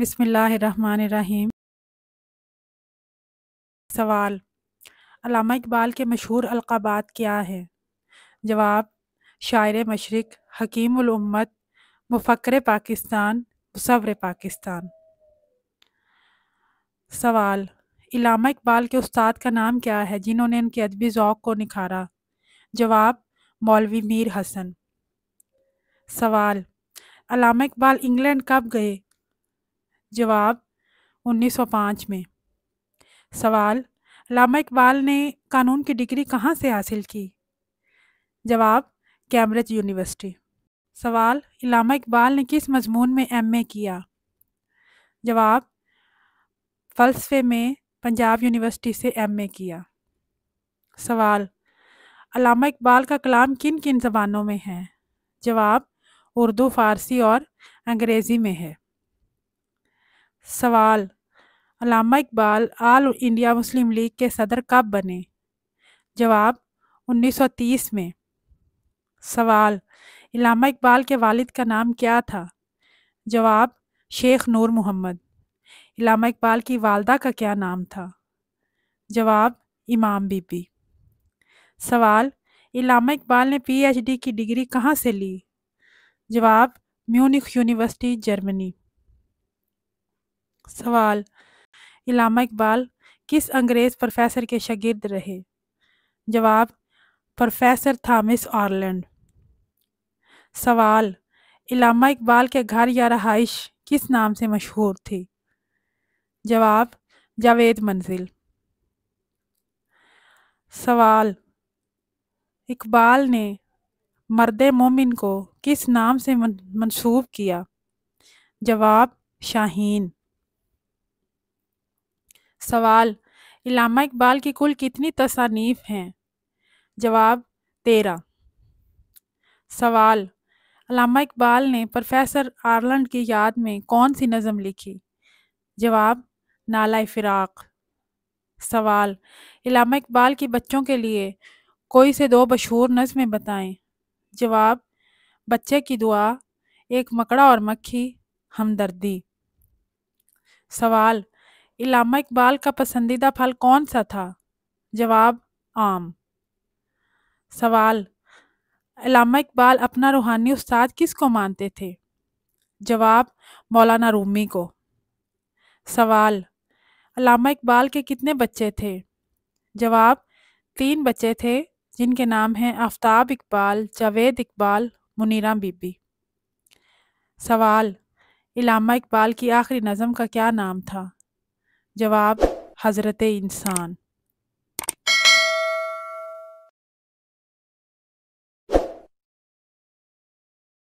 बिसमीम सवाल अलामा इकबाल के मशहूर अलकाबात क्या है जवाब शायर मशरक़ हकीमत मुफ़र पाकिस्तान मुसवर पाकिस्तान सवाल इलामा इकबाल के उस्ताद का नाम क्या है जिन्होंने उनके अदबी ओक़ को निखारा जवाब मौलवी मीर हसन सवाल अलामा इकबाल इंग्लैंड कब गए जवाब 1905 में सवाल लामा इकबाल ने कानून की डिग्री कहाँ से हासिल की जवाब कैम्ब्रिज यूनिवर्सिटी सवाल इलामा इकबाल ने किस मजमून में एमए किया जवाब फ़लसफ़े में पंजाब यूनिवर्सिटी से एमए किया सवाल अलामा इकबाल का कलाम किन किन ज़बानों में है जवाब उर्दू फ़ारसी और अंग्रेज़ी में है सवाल Allama Iqbal All India Muslim League के सदर कब बने जवाब 1930 में सवाल इलामा इकबाल के वालिद का नाम क्या था जवाब शेख नूर मोहम्मद इलामा इकबाल की वालदा का क्या नाम था जवाब इमाम बीबी सवाल इलामा इकबाल ने पीएचडी की डिग्री कहाँ से ली जवाब म्यूनिख यूनिवर्सिटी जर्मनी सवाल इलामा इकबाल किस अंग्रेज़ प्रोफेसर के शगिर्द रहे जवाब प्रोफेसर थामस आर्लैंड सवाल इलामा इकबाल के घर या रहाइश किस नाम से मशहूर थी जवाब जावेद मंजिल सवाल इकबाल ने मर्द मोमिन को किस नाम से मनसूब किया जवाब शाहीन सवाल इलामा इकबाल की कुल कितनी तसानीफ हैं जवाब तेरह सवाल अलामा इकबाल ने प्रोफेसर आर्लैंड की याद में कौन सी नज़म लिखी जवाब नाला फ़िराक सवाल इलामा इकबाल की बच्चों के लिए कोई से दो मशहूर नज़में बताएं जवाब बच्चे की दुआ एक मकड़ा और मक्खी हमदर्दी सवाल इलामा इकबाल का पसंदीदा फल कौन सा था जवाब आम सवाल इलामा इकबाल अपना रूहानी उस्ताद किसको मानते थे जवाब मौलाना रूमी को सवाल अलामा इकबाल के कितने बच्चे थे जवाब तीन बच्चे थे जिनके नाम हैं आफ्ताब इकबाल जावेद इकबाल मुनीरा बीबी सवाल इलामा इकबाल की आखिरी नज़म का क्या नाम था जवाब हज़रत इंसान